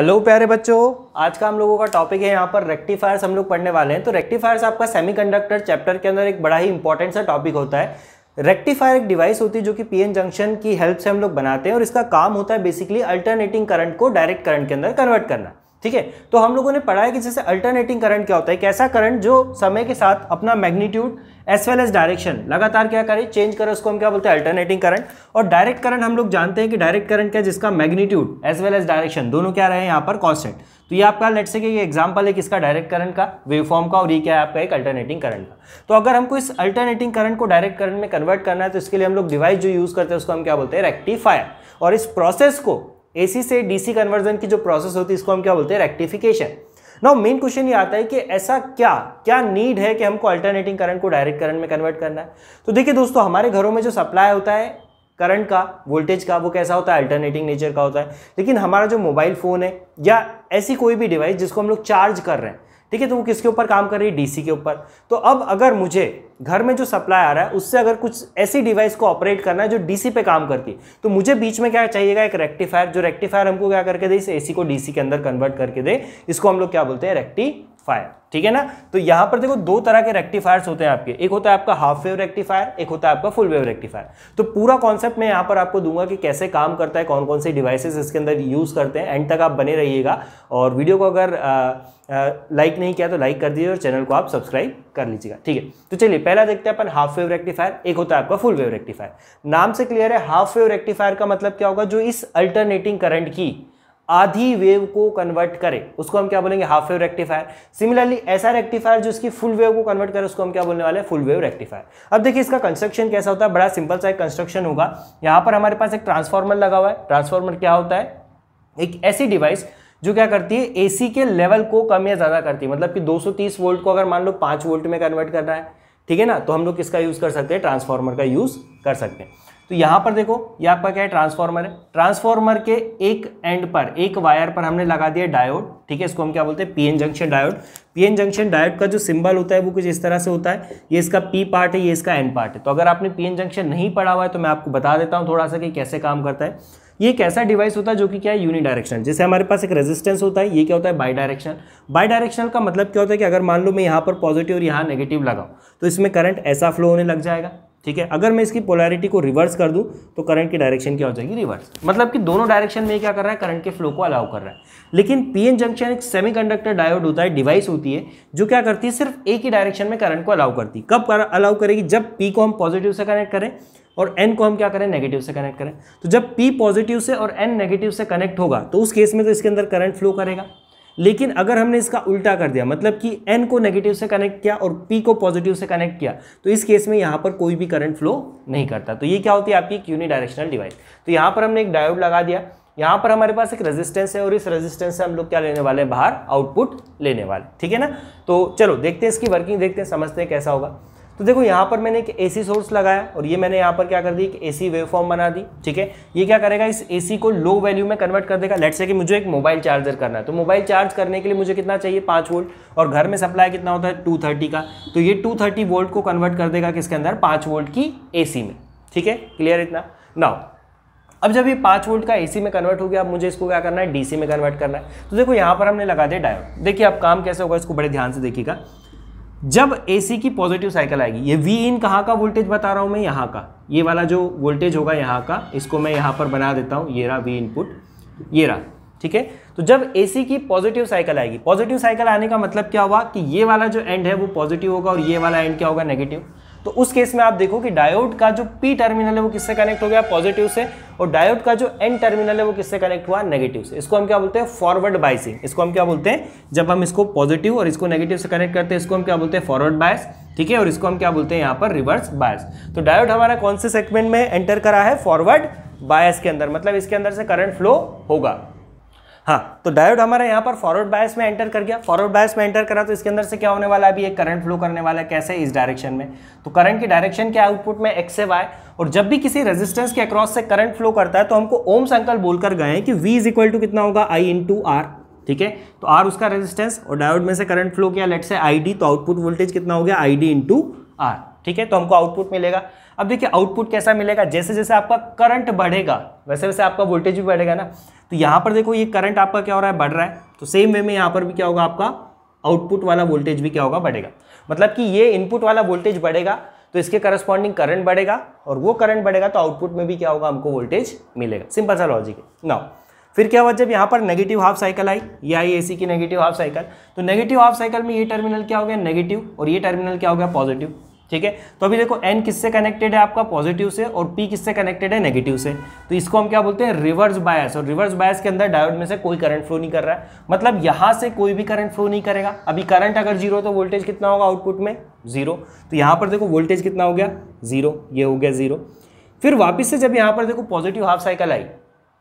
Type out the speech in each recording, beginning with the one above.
hello प्यारे बच्चों आज का हम लोगों का टॉपिक है यहाँ पर रेक्टिफायर्स हम लोग पढ़ने वाले हैं तो रेक्टिफायर्स आपका सेमीकंडक्टर चैप्टर के अंदर एक बड़ा ही इंपॉर्टेंट सा टॉपिक होता है रेक्टिफायर एक डिवाइस होती है जो कि पीएन जंक्शन की हेल्प से हम लोग बनाते हैं और इसका काम होता है बेसिकली अल्टरनेटिंग करंट को डायरेक्ट करंट के अंदर कन्वर्ट करना ठीक है तो हम लोगों ने पढ़ा है कि जैसे अल्टरनेटिंग करंट क्या होता है एक ऐसा करंट जो समय के साथ अपना magnitude as well as direction लगातार क्या करें चेंज करें उसको हम क्या बोलते हैं अल्टरनेटिंग करंट और डायरेक्ट करंट हम लोग जानते हैं कि डायरेक्ट करंट क्या जिसका magnitude as well as direction दोनों क्या रहे हैं यहाँ पर कॉन्स्टेंट तो ये आपका लेट से ये एग्जाम्पल है किसका डायरेक्ट करंट का वेवफॉर्म का और ये क्या है आपका एक अल्टरनेटिंग करंट का तो अगर हमको इस अल्टरनेटिंग करंट को डायरेक्ट करंट में कन्वर्ट करना है तो इसके लिए हम लोग डिवाइस जो यूज़ करते हैं उसको हम क्या बोलते हैं रेक्टिफायर और इस प्रोसेस को एसी से डीसी कन्वर्जन की जो प्रोसेस होती है इसको हम क्या बोलते हैं रेक्टिफिकेशन नाउ मेन क्वेश्चन ये आता है कि ऐसा क्या क्या नीड है कि हमको अल्टरनेटिंग करंट को डायरेक्ट करंट में कन्वर्ट करना है तो देखिए दोस्तों हमारे घरों में जो सप्लाई होता है करंट का वोल्टेज का वो कैसा होता है अल्टरनेटिंग नेचर का होता है लेकिन हमारा जो मोबाइल फ़ोन है या ऐसी कोई भी डिवाइस जिसको हम लोग चार्ज कर रहे हैं ठीक है तो वो किसके ऊपर काम कर रही है डीसी के ऊपर तो अब अगर मुझे घर में जो सप्लाई आ रहा है उससे अगर कुछ ऐसी डिवाइस को ऑपरेट करना है जो डीसी पे काम करती है तो मुझे बीच में क्या चाहिएगा एक रेक्टिफायर जो रेक्टिफायर हमको क्या करके दे इस एसी को डीसी के अंदर कन्वर्ट करके दे इसको हम लोग क्या बोलते हैं रेक्टी फायर ठीक है ना तो यहां पर देखो दो तरह के रेक्टिफायर्स होते हैं आपके एक होता है आपका हाफ वेव रेक्टिफायर एक होता है आपका फुल वेव रेक्टिफायर तो पूरा कॉन्सेप्ट मैं यहां पर आपको दूंगा कि कैसे काम करता है कौन कौन से डिवाइसेस इसके अंदर यूज़ करते हैं एंड तक आप बने रहिएगा और वीडियो को अगर लाइक नहीं किया तो लाइक कर दीजिए और चैनल को आप सब्सक्राइब कर लीजिएगा ठीक है तो चलिए पहला देखते हैं अपन हाफ वेव रेक्टिफायर एक होता है आपका फुल वेव रेक्टिफायर नाम से क्लियर है हाफ वेव रेक्टिफायर का मतलब क्या होगा जो इस अल्टरनेटिंग करंट की आधी वेव को कन्वर्ट करे उसको हम क्या बोलेंगे हाफ वेव रेक्टिफायर सिमिलरली ऐसा रेक्टिफायर जो इसकी फुल वेव को कन्वर्ट करे उसको हम क्या बोलने वाले फुल वेव रेक्टिफायर अब देखिए इसका कंस्ट्रक्शन कैसा होता है बड़ा सिंपल सा एक कंस्ट्रक्शन होगा यहां पर हमारे पास एक ट्रांसफॉर्मर लगा हुआ है ट्रांसफॉर्मर क्या होता है एक ऐसी डिवाइस जो क्या करती है एसी के लेवल को कम या ज़्यादा करती है मतलब कि 230 वोल्ट को अगर मान लो 5 वोल्ट में कन्वर्ट करना है ठीक है ना तो हम लोग किसका यूज़ कर सकते हैं ट्रांसफार्मर का यूज़ कर सकते हैं तो यहां पर देखो ये आपका क्या है ट्रांसफॉर्मर है ट्रांसफॉर्मर के एक एंड पर एक वायर पर हमने लगा दिया डायोड ठीक है इसको हम क्या बोलते हैं PN junction diode PN junction diode का जो सिंबल होता है वो कुछ इस तरह से होता है ये इसका पी पार्ट है ये इसका एन पार्ट है तो अगर आपने पीएन जंक्शन नहीं पढ़ा हुआ है तो मैं आपको बता देता हूँ थोड़ा सा कि कैसे काम करता है ये कैसा ऐसा डिवाइस होता है जो कि क्या है यूनी डायरेक्शन जैसे हमारे पास एक रेजिस्टेंस होता है ये क्या होता है बाई डायरेक्शन बाई डायरेक्शन का मतलब क्या होता है कि अगर मान लो मैं यहाँ पर पॉजिटिव और यहाँ नेगेटिव लगाऊँ तो इसमें करंट ऐसा फ्लो होने लग जाएगा ठीक है अगर मैं इसकी पोलैरिटी को रिवर्स कर दूं तो करंट की डायरेक्शन क्या हो जाएगी रिवर्स मतलब कि दोनों डायरेक्शन में क्या कर रहा है करंट के फ्लो को अलाउ कर रहा है लेकिन पीएन जंक्शन एक सेमीकंडक्टर डायोड होता है डिवाइस होती है जो क्या करती है सिर्फ एक ही डायरेक्शन में करंट को अलाउ करती है कब कर, अलाउ करेगी जब पी को हम पॉजिटिव से कनेक्ट करें और एन को हम क्या करें नेगेटिव से कनेक्ट करें तो जब पी पॉजिटिव से और एन नेगेटिव से कनेक्ट होगा तो उस केस में तो इसके अंदर करंट फ्लो करेगा लेकिन अगर हमने इसका उल्टा कर दिया मतलब कि एन को नेगेटिव से कनेक्ट किया और पी को पॉजिटिव से कनेक्ट किया तो इस केस में यहाँ पर कोई भी करंट फ्लो नहीं करता तो ये क्या होती है आपकी एक यूनिडायरेक्शनल डिवाइस तो यहाँ पर हमने एक डायोड लगा दिया यहाँ पर हमारे पास एक रेजिस्टेंस है और इस रेजिस्टेंस से हम लोग क्या लेने वाले हैं बाहर आउटपुट लेने वाले ठीक है ना तो चलो देखते हैं इसकी वर्किंग देखते हैं समझते हैं कैसा होगा तो देखो यहाँ पर मैंने एक एसी सोर्स लगाया और ये मैंने यहाँ पर क्या कर दी एक एसी वेवफॉर्म बना दी ठीक है ये क्या करेगा इस एसी को लो वैल्यू में कन्वर्ट कर देगा लेट से कि मुझे एक मोबाइल चार्जर करना है तो मोबाइल चार्ज करने के लिए मुझे कितना चाहिए पाँच वोल्ट और घर में सप्लाई कितना होता है टू का तो ये टू वोल्ट को कन्वर्ट कर देगा किसके अंदर पाँच वोल्ट की ए में ठीक है क्लियर इतना नाउ अब जब ये पाँच वोल्ट का एसी में कन्वर्ट हो गया अब मुझे इसको क्या करना है डीसी में कन्वर्ट करना है तो देखो यहाँ पर हमने लगा दिया डायोड देखिए अब काम कैसे होगा इसको बड़े ध्यान से देखिएगा जब एसी की पॉजिटिव साइकिल आएगी ये वी इन कहाँ का वोल्टेज बता रहा हूँ मैं यहाँ का ये वाला जो वोल्टेज होगा यहाँ का इसको मैं यहाँ पर बना देता हूँ ये रहा वी इनपुट ये रहा ठीक है तो जब एसी की पॉजिटिव साइकिल आएगी पॉजिटिव साइकिल आने का मतलब क्या हुआ कि ये वाला जो एंड है वो पॉजिटिव होगा और ये वाला एंड क्या होगा नेगेटिव तो उस केस में आप देखो कि डायोड का जो पी टर्मिनल है वो किससे कनेक्ट हो गया पॉजिटिव से और डायोड का जो एन टर्मिनल है वो किससे कनेक्ट हुआ नेगेटिव से इसको हम क्या बोलते हैं फॉरवर्ड बायसिंग इसको हम क्या बोलते हैं जब हम इसको पॉजिटिव और इसको नेगेटिव से कनेक्ट करते हैं इसको हम क्या बोलते हैं फॉरवर्ड बायस ठीक है और इसको हम क्या बोलते हैं यहाँ पर रिवर्स बायस तो डायोड हमारा कौन से सेगमेंट में एंटर करा है फॉरवर्ड बायस के अंदर मतलब इसके अंदर से करंट फ्लो होगा हाँ तो डायोड हमारा यहाँ पर फॉरवर्ड बायस में एंटर कर गया फॉरवर्ड बायस में एंटर करा तो इसके अंदर से क्या होने वाला है अभी एक करंट फ्लो करने वाला है कैसे इस डायरेक्शन में तो करंट की डायरेक्शन के आउटपुट में एक्स से वाई और जब भी किसी रेजिस्टेंस के अक्रॉस से करंट फ्लो करता है तो हमको ओम संकल बोलकर गए कि वी इज इक्वल टू कितना होगा आई इन टू आर ठीक है तो आर उसका रेजिस्टेंस और डायोड में से करंट फ्लो किया लेट से आई डी तो आउटपुट वोल्टेज कितना हो गया आई डी टू आर ठीक है तो हमको आउटपुट मिलेगा अब देखिए आउटपुट कैसा मिलेगा जैसे जैसे आपका करंट बढ़ेगा वैसे वैसे आपका वोल्टेज भी बढ़ेगा ना तो यहाँ पर देखो ये करंट आपका क्या हो रहा है बढ़ रहा है तो सेम वे में यहाँ पर भी क्या होगा आपका आउटपुट वाला वोल्टेज भी क्या होगा बढ़ेगा मतलब कि ये इनपुट वाला वोल्टेज बढ़ेगा तो इसके करस्पॉन्डिंग करंट बढ़ेगा और वो करंट बढ़ेगा तो आउटपुट में भी क्या होगा हमको वोल्टेज मिलेगा सिंपल सा लॉजिक है ना फिर क्या हुआ जब यहाँ पर नेगेटिव हाफ साइकिल आई ये आई एसी की नेगेटिव हाफ साइकिल तो नेगेटिव हाफ साइकिल में ये टर्मिनल क्या हो गया नेगेटिव और ये टर्मिनल क्या हो गया पॉजिटिव ठीक है तो अभी देखो एन किससे कनेक्टेड है आपका पॉजिटिव से और पी किससे कनेक्टेड है नेगेटिव से तो इसको हम क्या बोलते हैं रिवर्स बायस और रिवर्स बायस के अंदर डायोड में से कोई करंट फ्लो नहीं कर रहा है मतलब यहां से कोई भी करंट फ्लो नहीं करेगा अभी करंट अगर जीरो तो वोल्टेज कितना होगा आउटपुट में जीरो तो यहां पर देखो वोल्टेज कितना हो गया जीरो ये हो गया जीरो फिर वापिस से जब यहाँ पर देखो पॉजिटिव हाफ साइकिल आई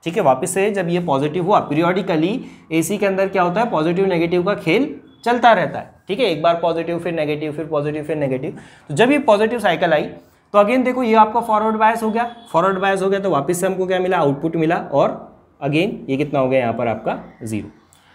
ठीक है वापिस से जब ये पॉजिटिव हुआ पीरियोडिकली एसी के अंदर क्या होता है पॉजिटिव नेगेटिव का खेल चलता रहता है ठीक है एक बार पॉजिटिव फिर नेगेटिव फिर पॉजिटिव फिर नेगेटिव तो जब ये पॉजिटिव साइकिल आई तो अगेन देखो ये आपका फॉरवर्ड बायस हो गया फॉरवर्ड बायस हो गया तो वापस से हमको क्या मिला आउटपुट मिला और अगेन ये कितना हो गया यहाँ पर आपका जीरो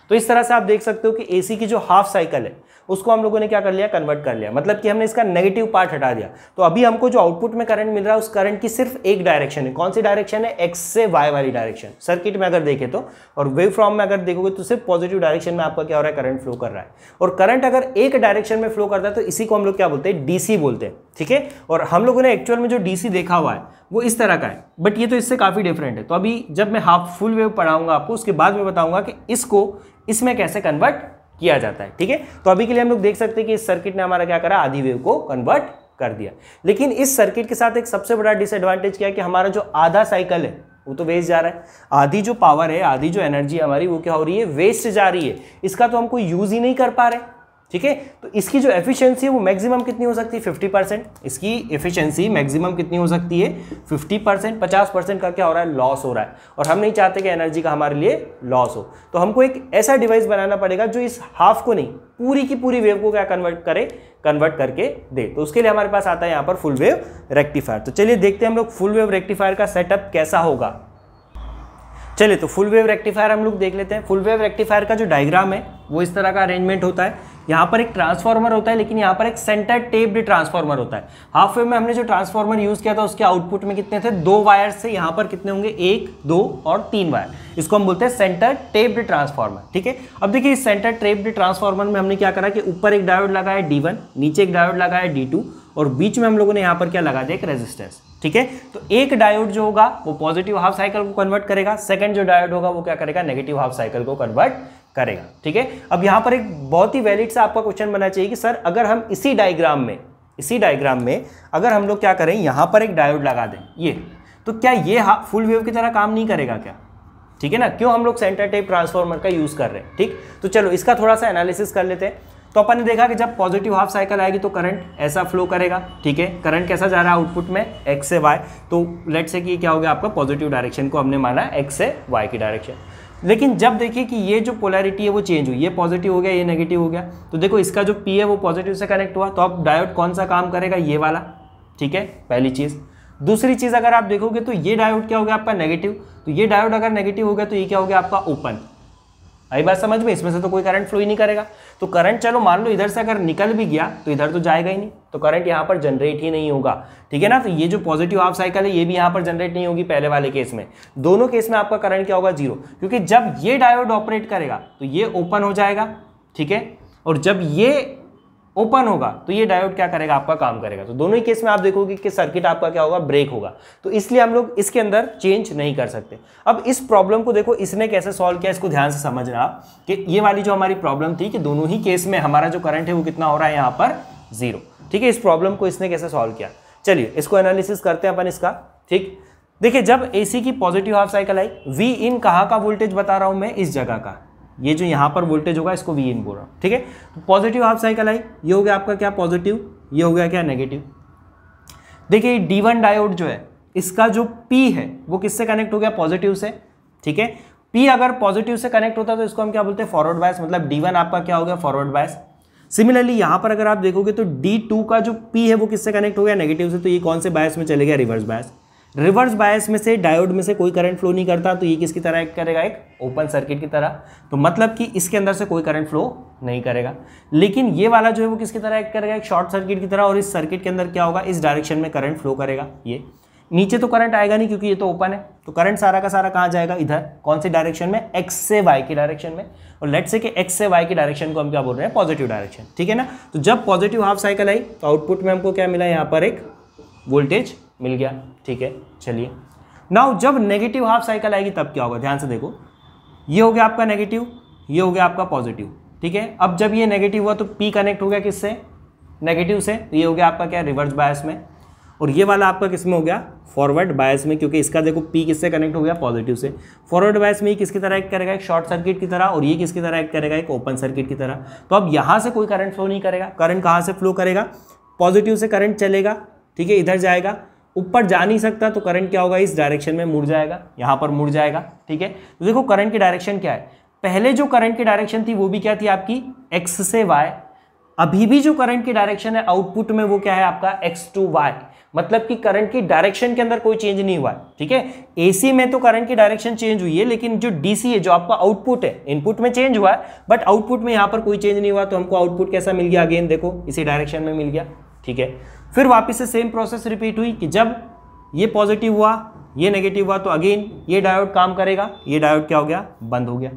तो इस तरह से आप देख सकते हो कि एसी की जो हाफ साइकिल है उसको हम लोगों ने क्या कर लिया कन्वर्ट कर लिया मतलब कि हमने इसका नेगेटिव पार्ट हटा दिया तो अभी हमको जो आउटपुट में करंट मिल रहा है उस करंट की सिर्फ एक डायरेक्शन है कौन सी डायरेक्शन है एक्स से वाई वाली डायरेक्शन सर्किट में अगर देखें तो और वेव फॉर्म में अगर देखोगे तो सिर्फ पॉजिटिव डायरेक्शन में आपका क्या हो रहा है करंट फ्लो कर रहा है और करंट अगर एक डायरेक्शन में फ्लो करता है तो इसी को हम लोग क्या बोलते हैं डीसी बोलते हैं ठीक है और हम लोगों ने एक्चुअल में जो डीसी देखा हुआ है वो इस तरह का है बट ये तो इससे काफ़ी डिफरेंट है तो अभी जब मैं हाफ फुल वेव पढ़ाऊंगा आपको उसके बाद में बताऊंगा कि इसको इसमें कैसे कन्वर्ट किया जाता है ठीक है तो अभी के लिए हम लोग देख सकते हैं कि इस सर्किट ने हमारा क्या करा आधी वेव को कन्वर्ट कर दिया लेकिन इस सर्किट के साथ एक सबसे बड़ा डिसएडवांटेज क्या है कि हमारा जो आधा साइकिल है वो तो वेस्ट जा रहा है आधी जो पावर है आधी जो एनर्जी हमारी वो क्या हो रही है वेस्ट जा रही है इसका तो हम कोई यूज़ ही नहीं कर पा रहे ठीक है तो इसकी जो एफिशिएंसी है वो मैक्सिमम कितनी हो सकती है फिफ्टी परसेंट इसकी एफिशिएंसी मैक्सिमम कितनी हो सकती है फिफ्टी परसेंट पचास परसेंट का क्या हो रहा है लॉस हो रहा है और हम नहीं चाहते कि एनर्जी का हमारे लिए लॉस हो तो हमको एक ऐसा डिवाइस बनाना पड़ेगा जो इस हाफ को नहीं पूरी की पूरी वेव को क्या कन्वर्ट करे कन्वर्ट करके दे तो उसके लिए हमारे पास आता है यहाँ पर फुल वेव रेक्टिफायर तो चलिए देखते हैं हम लोग फुल वेव रेक्टिफायर का सेटअप कैसा होगा चलिए तो फुल वेव रेक्टिफायर हम लोग देख लेते हैं फुल वेव रेक्टिफायर का जो डायग्राम है वो इस तरह का अरेंजमेंट होता है यहाँ पर एक ट्रांसफार्मर होता है लेकिन यहाँ पर एक सेंटर टेप्ड ट्रांसफार्मर होता है हाफ वे में हमने जो ट्रांसफार्मर यूज़ किया था उसके आउटपुट में कितने थे दो वायर से यहाँ पर कितने होंगे एक दो और तीन वायर इसको हम बोलते हैं सेंटर टेप्ड ट्रांसफार्मर ठीक है अब देखिए इस सेंटर टेप्ड ट्रांसफार्मर में हमने क्या करा कि ऊपर एक डायोड लगाया डी वन नीचे एक डायोड लगाया डी टू और बीच में हम लोगों ने यहाँ पर क्या लगा दिया एक रेजिस्टेंस ठीक है तो एक डायोड जो होगा वो पॉजिटिव हाफ साइकिल को कन्वर्ट करेगा सेकंड जो डायोड होगा वो क्या करेगा नेगेटिव हाफ साइकिल को कन्वर्ट करेगा ठीक है अब यहाँ पर एक बहुत ही वैलिड सा आपका क्वेश्चन बनना चाहिए कि सर अगर हम इसी डायग्राम में इसी डायग्राम में अगर हम लोग क्या करें यहां पर एक डायोड लगा दें ये तो क्या ये फुल वेव की तरह काम नहीं करेगा क्या ठीक है ना क्यों हम लोग सेंटर टाइप ट्रांसफॉर्मर का यूज़ कर रहे हैं ठीक तो चलो इसका थोड़ा सा एनालिसिस कर लेते हैं तो अपन ने देखा कि जब पॉजिटिव हाफ साइकिल आएगी तो करंट ऐसा फ्लो करेगा ठीक है करंट कैसा जा रहा है आउटपुट में एक्स से वाई तो लेट से कि क्या हो गया आपका पॉजिटिव डायरेक्शन को हमने माना एक्स से वाई की डायरेक्शन लेकिन जब देखिए कि ये जो पोलैरिटी है वो चेंज हुई ये पॉजिटिव हो गया ये नेगेटिव हो गया तो देखो इसका जो पी है वो पॉजिटिव से कनेक्ट हुआ तो अब डायोड कौन सा काम करेगा ये वाला ठीक है पहली चीज़ दूसरी चीज़ अगर आप देखोगे तो ये डायोड क्या हो गया आपका नेगेटिव तो ये डायोड अगर नेगेटिव हो गया तो ये क्या हो गया आपका ओपन आई बात समझ में इसमें से तो कोई करंट फ्लो ही नहीं करेगा तो करंट चलो मान लो इधर से अगर निकल भी गया तो इधर तो जाएगा ही नहीं तो करंट यहाँ पर जनरेट ही नहीं होगा ठीक है ना तो ये जो पॉजिटिव हाफ साइकिल है ये भी यहाँ पर जनरेट नहीं होगी पहले वाले केस में दोनों केस में आपका करंट क्या होगा जीरो क्योंकि जब ये डायोड ऑपरेट करेगा तो ये ओपन हो जाएगा ठीक है और जब ये ओपन होगा तो ये डायोड क्या करेगा आपका काम करेगा तो दोनों ही केस में आप देखोगे कि सर्किट आपका क्या होगा ब्रेक होगा तो इसलिए हम लोग इसके अंदर चेंज नहीं कर सकते अब इस प्रॉब्लम को देखो इसने कैसे सॉल्व किया इसको ध्यान से समझना आप कि ये वाली जो हमारी प्रॉब्लम थी कि दोनों ही केस में हमारा जो करंट है वो कितना हो रहा है यहाँ पर जीरो ठीक है इस प्रॉब्लम को इसने कैसे सॉल्व किया चलिए इसको एनालिसिस करते हैं अपन इसका ठीक देखिए जब एसी की पॉजिटिव हाफ साइकिल आई वी इन कहाँ का वोल्टेज बता रहा हूँ मैं इस जगह का ये जो यहाँ पर वोल्टेज होगा इसको वी इन बोल रहा हूँ ठीक है तो पॉजिटिव हाफ साइकिल आई ये हो गया आपका क्या पॉजिटिव ये हो गया क्या नेगेटिव देखिए डी वन डायोड जो है इसका जो पी है वो किससे कनेक्ट हो गया पॉजिटिव से ठीक है पी अगर पॉजिटिव से कनेक्ट होता है तो इसको हम क्या बोलते हैं फॉरवर्ड बायस मतलब डी वन आपका क्या हो गया फॉरवर्ड बायस सिमिलरली यहाँ पर अगर आप देखोगे तो डी टू का जो पी है वो किससे कनेक्ट हो गया नेगेटिव से तो ये कौन से बायस में चले गया रिवर्स बायस रिवर्स बायस में से डायोड में से कोई करंट फ्लो नहीं करता तो ये किसकी तरह एक्ट करेगा एक ओपन सर्किट की तरह तो मतलब कि इसके अंदर से कोई करंट फ्लो नहीं करेगा लेकिन ये वाला जो है वो किसकी तरह एक्ट करेगा एक शॉर्ट सर्किट की तरह और इस सर्किट के अंदर क्या होगा इस डायरेक्शन में करंट फ्लो करेगा ये नीचे तो करंट आएगा नहीं क्योंकि ये तो ओपन है तो करंट सारा का सारा कहाँ जाएगा इधर कौन से डायरेक्शन में एक्स से वाई के डायरेक्शन में और लेट से कि एक्स से वाई के डायरेक्शन को हम क्या बोल रहे हैं पॉजिटिव डायरेक्शन ठीक है ना तो जब पॉजिटिव हाफ साइकिल आई तो आउटपुट में हमको क्या मिला यहाँ पर एक वोल्टेज मिल गया ठीक है चलिए नाउ जब नेगेटिव हाफ साइकिल आएगी तब क्या होगा ध्यान से देखो ये हो गया आपका नेगेटिव ये हो गया आपका पॉजिटिव ठीक है अब जब ये नेगेटिव हुआ तो पी कनेक्ट हो गया किससे नेगेटिव से ये हो गया आपका क्या रिवर्स बायस में और ये वाला आपका किस में हो गया फॉरवर्ड बायस में क्योंकि इसका देखो पी किससे कनेक्ट हो गया पॉजिटिव से फॉरवर्ड बायस में ये किसकी तरह एक्ट करेगा एक शॉर्ट सर्किट की तरह और ये किसकी तरह एक्ट करेगा एक ओपन सर्किट की तरह तो अब यहाँ से कोई करंट फ्लो नहीं करेगा करंट कहाँ से फ्लो करेगा पॉजिटिव से करंट चलेगा ठीक है इधर जाएगा ऊपर जा नहीं सकता तो करंट क्या होगा इस डायरेक्शन में मुड़ जाएगा यहाँ पर मुड़ जाएगा ठीक है तो देखो करंट की डायरेक्शन क्या है पहले जो करंट की डायरेक्शन थी वो भी क्या थी आपकी एक्स से वाई अभी भी जो करंट की डायरेक्शन है आउटपुट में वो क्या है आपका एक्स टू वाई मतलब कि करंट की डायरेक्शन के अंदर कोई चेंज नहीं हुआ है ठीक है एसी में तो करंट की डायरेक्शन चेंज हुई है लेकिन जो डीसी है जो आपका आउटपुट है इनपुट में चेंज हुआ है बट आउटपुट में यहां पर कोई चेंज नहीं हुआ तो हमको आउटपुट कैसा मिल गया अगेन देखो इसी डायरेक्शन में मिल गया ठीक है फिर वापस से सेम प्रोसेस रिपीट हुई कि जब ये पॉजिटिव हुआ ये नेगेटिव हुआ तो अगेन ये डायोड काम करेगा ये डायोड क्या हो गया बंद हो गया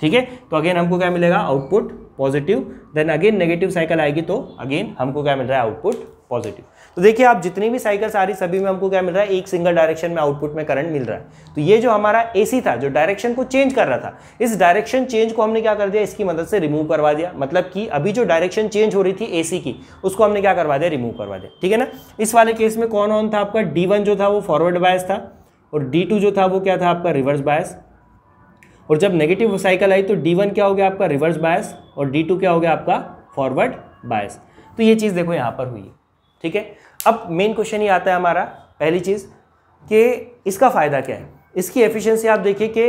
ठीक है तो अगेन हमको क्या मिलेगा output positive then again negative cycle आएगी तो अगेन हमको क्या मिल रहा है आउटपुट पॉजिटिव तो देखिए आप जितनी भी साइकिल्स आ रही सभी में हमको क्या मिल रहा है एक सिंगल डायरेक्शन में आउटपुट में करंट मिल रहा है तो ये जो हमारा एसी था जो डायरेक्शन को चेंज कर रहा था इस डायरेक्शन चेंज को हमने क्या कर दिया इसकी मदद से रिमूव करवा दिया मतलब कि अभी जो डायरेक्शन चेंज हो रही थी ए की उसको हमने क्या करवा दिया रिमूव करवा दिया ठीक है ना इस वाले केस में कौन ऑन था आपका डी जो था वो फॉरवर्ड बायस था और डी जो था वो क्या था आपका रिवर्स बायस और जब नेगेटिव साइकिल आई तो डी क्या हो गया आपका रिवर्स बायस और डी क्या हो गया आपका फॉरवर्ड बायस तो ये चीज़ देखो यहाँ पर हुई है ठीक है अब मेन क्वेश्चन ये आता है हमारा पहली चीज़ कि इसका फ़ायदा क्या है इसकी एफिशिएंसी आप देखिए कि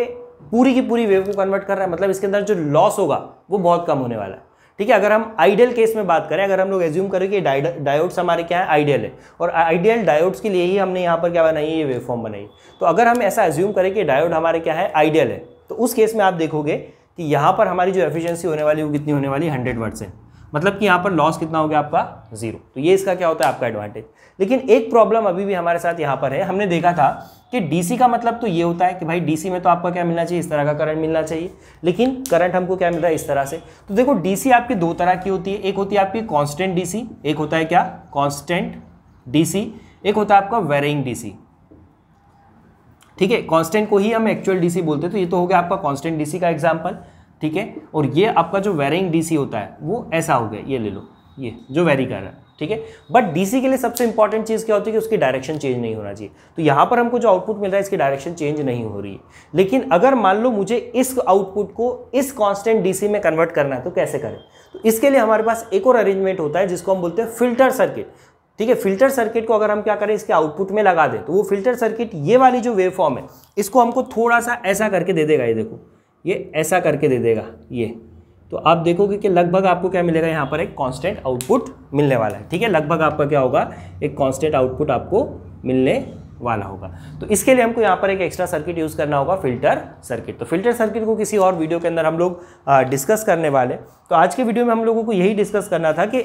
पूरी की पूरी वेव को कन्वर्ट कर रहा है मतलब इसके अंदर जो लॉस होगा वो बहुत कम होने वाला है ठीक है अगर हम आइडियल केस में बात करें अगर हम लोग एज्यूम करें कि डायोड्स हमारे क्या है आइडियल है और आइडियल डायोड्स के लिए ही हमने यहाँ पर क्या बनाई है ये वेव फॉर्म बनाई तो अगर हम ऐसा एज्यूम करें कि डायोड हमारे क्या है आइडियल है तो उस केस में आप देखोगे कि यहाँ पर हमारी जो एफिशिएंसी होने वाली वो कितनी होने वाली हंड्रेड वर्ट मतलब कि यहाँ पर लॉस कितना हो गया आपका जीरो तो ये इसका क्या होता है आपका एडवांटेज लेकिन एक प्रॉब्लम अभी भी हमारे साथ यहाँ पर है हमने देखा था कि डीसी का मतलब तो ये होता है कि भाई डीसी में तो आपका क्या मिलना चाहिए इस तरह का करंट मिलना चाहिए लेकिन करंट हमको क्या मिल रहा है इस तरह से तो देखो डीसी आपकी दो तरह की होती है एक होती है आपकी कॉन्स्टेंट डीसी एक होता है क्या कॉन्स्टेंट डीसी एक होता है आपका वेरिंग डीसी ठीक है कॉन्स्टेंट को ही हम एक्चुअल डीसी बोलते हैं तो ये तो हो गया आपका कॉन्स्टेंट डीसी का एग्जाम्पल ठीक है और ये आपका जो वेरिंग डीसी होता है वो ऐसा हो गया ये ले लो ये जो वेरी कर रहा है ठीक है बट डीसी के लिए सबसे इंपॉर्टेंट चीज़ क्या होती है कि उसकी डायरेक्शन चेंज नहीं होना चाहिए तो यहाँ पर हमको जो आउटपुट मिल रहा है इसकी डायरेक्शन चेंज नहीं हो रही है लेकिन अगर मान लो मुझे इस आउटपुट को इस कॉन्स्टेंट डीसी में कन्वर्ट करना है तो कैसे करें तो इसके लिए हमारे पास एक और अरेंजमेंट होता है जिसको हम बोलते हैं फिल्टर सर्किट ठीक है फिल्टर सर्किट को अगर हम क्या करें इसके आउटपुट में लगा दें तो वो फिल्टर सर्किट ये वाली जो वेव फॉर्म है इसको हमको थोड़ा सा ऐसा करके दे देगा ये देखो ये ऐसा करके दे देगा ये तो आप देखोगे कि लगभग आपको क्या मिलेगा यहाँ पर एक कांस्टेंट आउटपुट मिलने वाला है ठीक है लगभग आपका क्या होगा एक कांस्टेंट आउटपुट आपको मिलने वाला होगा तो इसके लिए हमको यहाँ पर एक एक्स्ट्रा सर्किट यूज़ करना होगा फिल्टर सर्किट तो फिल्टर सर्किट को किसी और वीडियो के अंदर हम लोग डिस्कस करने वाले तो आज के वीडियो में हम लोगों को यही डिस्कस करना था कि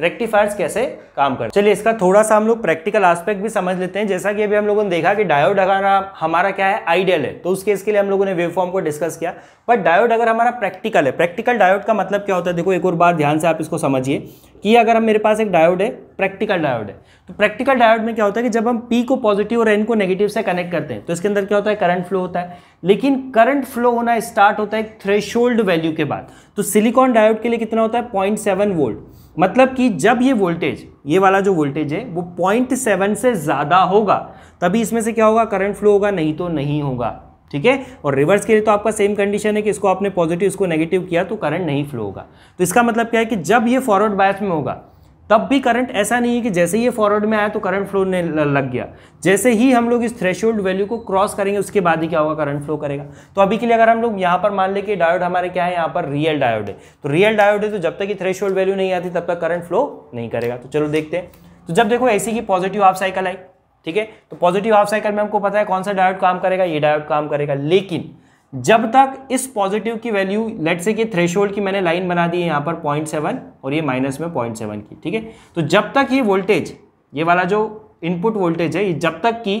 रेक्टिफायर्स कैसे काम करते चलिए इसका थोड़ा सा हम लोग प्रैक्टिकल एस्पेक्ट भी समझ लेते हैं जैसा कि अभी हम लोगों ने देखा कि डायोड अगर हमारा क्या है आइडियल है तो उस केस के लिए हम लोगों ने वेवफॉर्म को डिस्कस किया बट डायोड अगर हमारा प्रैक्टिकल है प्रैक्टिकल डायोड का मतलब क्या होता है देखो एक और बार ध्यान से आप इसको समझिए कि अगर हम मेरे पास एक डायोड है प्रैक्टिकल डायोड है तो प्रैक्टिकल डायोड में क्या होता है कि जब हम पी को पॉजिटिव और एन को नेगेटिव से कनेक्ट करते हैं तो इसके अंदर क्या होता है करंट फ्लो होता है लेकिन करंट फ्लो होना स्टार्ट होता है थ्रेशोल्ड वैल्यू के बाद तो सिलिकॉन डायोड के लिए कितना होता है पॉइंट वोल्ट मतलब कि जब ये वोल्टेज ये वाला जो वोल्टेज है वो पॉइंट सेवन से ज़्यादा होगा तभी इसमें से क्या होगा करंट फ्लो होगा नहीं तो नहीं होगा ठीक है और रिवर्स के लिए तो आपका सेम कंडीशन है कि इसको आपने पॉजिटिव इसको नेगेटिव किया तो करंट नहीं फ्लो होगा तो इसका मतलब क्या है कि जब ये फॉरवर्ड बायस में होगा तब भी करंट ऐसा नहीं है कि जैसे ही ये फॉरवर्ड में आया तो करंट फ्लो ने लग गया जैसे ही हम लोग इस थ्रेशोल्ड वैल्यू को क्रॉस करेंगे उसके बाद ही क्या होगा करंट फ्लो करेगा तो अभी के लिए अगर हम लोग यहाँ पर मान लें कि डायोड हमारे क्या है यहाँ पर रियल डायोड है तो रियल डायोड है तो जब तक ये थ्रेश वैल्यू नहीं आती तब तक करंट फ्लो नहीं करेगा तो चलो देखते हैं तो जब देखो ऐसी की पॉजिटिव हाफ साइकिल आई ठीक है तो पॉजिटिव हाफ साइकिल में हमको पता है कौन सा डायोड काम करेगा ये डायोड काम करेगा लेकिन जब तक इस पॉजिटिव की वैल्यू लेट से कि थ्रेश की मैंने लाइन बना दी है यहाँ पर पॉइंट सेवन और ये माइनस में पॉइंट सेवन की ठीक है तो जब तक ये वोल्टेज ये वाला जो इनपुट वोल्टेज है ये जब तक कि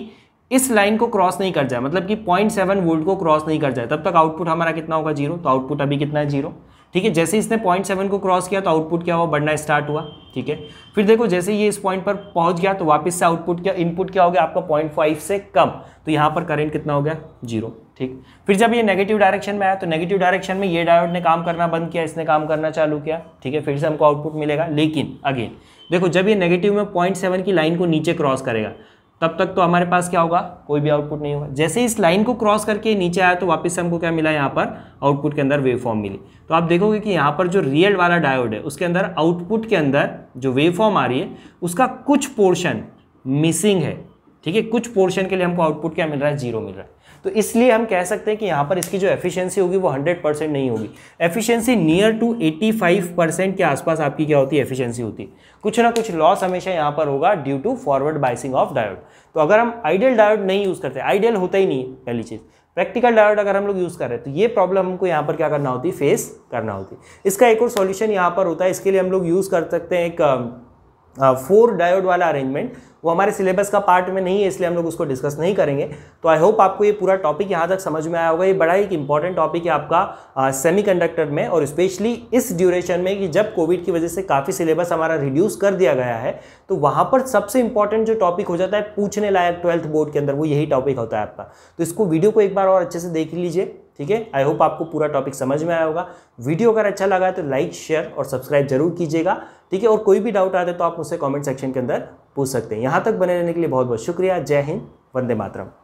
इस लाइन को क्रॉस नहीं कर जाए मतलब कि पॉइंट सेवन वोल्ट को क्रॉस नहीं कर जाए तब तक आउटपुट हमारा कितना होगा जीरो तो आउटपुट अभी कितना है जीरो ठीक है जैसे इसने पॉइंट सेवन को क्रॉस किया तो आउटपुट क्या हुआ बढ़ना स्टार्ट हुआ ठीक है फिर देखो जैसे ये इस पॉइंट पर पहुंच गया तो वापस से आउटपुट क्या इनपुट क्या हो गया आपका पॉइंट फाइव से कम तो यहाँ पर करेंट कितना हो गया जीरो ठीक फिर जब ये नेगेटिव डायरेक्शन में आया तो नेगेटिव डायरेक्शन में ये डायोड ने काम करना बंद किया इसने काम करना चालू किया ठीक है फिर से हमको आउटपुट मिलेगा लेकिन अगेन देखो जब ये नेगेटिव में पॉइंट सेवन की लाइन को नीचे क्रॉस करेगा तब तक तो हमारे पास क्या होगा कोई भी आउटपुट नहीं होगा जैसे इस लाइन को क्रॉस करके नीचे आया तो वापस से हमको क्या मिला यहाँ पर आउटपुट के अंदर वेव फॉर्म मिली तो आप देखोगे कि यहाँ पर जो रियल वाला डायोड है उसके अंदर आउटपुट के अंदर जो वेव फॉर्म आ रही है उसका कुछ पोर्शन मिसिंग है ठीक है कुछ पोर्शन के लिए हमको आउटपुट क्या मिल रहा है जीरो मिल रहा है तो इसलिए हम कह सकते हैं कि यहाँ पर इसकी जो एफिशिएंसी होगी वो 100 परसेंट नहीं होगी एफिशिएंसी नियर टू 85 परसेंट के आसपास आपकी क्या होती है एफिशिएंसी होती है कुछ ना कुछ लॉस हमेशा यहाँ पर होगा due to forward biasing of diode तो अगर हम आइडियल डायोड नहीं यूज़ करते आइडियल होता ही नहीं पहली चीज़ प्रैक्टिकल डायोड अगर हम लोग यूज़ कर रहे हैं तो ये प्रॉब्लम हमको यहाँ पर क्या करना होती है फेस करना होती है इसका एक और सोल्यूशन यहाँ पर होता है इसके लिए हम लोग यूज़ कर सकते हैं एक um, फोर हाँ, डायोड वाला अरेंजमेंट वो हमारे सिलेबस का पार्ट में नहीं है इसलिए हम लोग उसको डिस्कस नहीं करेंगे तो आई होप आपको ये पूरा टॉपिक यहाँ तक समझ में आया होगा ये बड़ा ही एक इंपॉर्टेंट टॉपिक है आपका सेमीकंडक्टर हाँ, में और स्पेशली इस ड्यूरेशन में कि जब कोविड की वजह से काफ़ी सिलेबस हमारा रिड्यूस कर दिया गया है तो वहाँ पर सबसे इंपॉर्टेंट जो टॉपिक हो जाता है पूछने लायक ट्वेल्थ बोर्ड के अंदर वो यही टॉपिक होता है आपका तो इसको वीडियो को एक बार और अच्छे से देख लीजिए ठीक है आई होप आपको पूरा टॉपिक समझ में आया होगा वीडियो अगर अच्छा लगा है तो लाइक शेयर और सब्सक्राइब जरूर कीजिएगा ठीक है और कोई भी डाउट आता है तो आप मुझसे कमेंट सेक्शन के अंदर पूछ सकते हैं यहाँ तक बने रहने के लिए बहुत बहुत शुक्रिया जय हिंद वंदे मातरम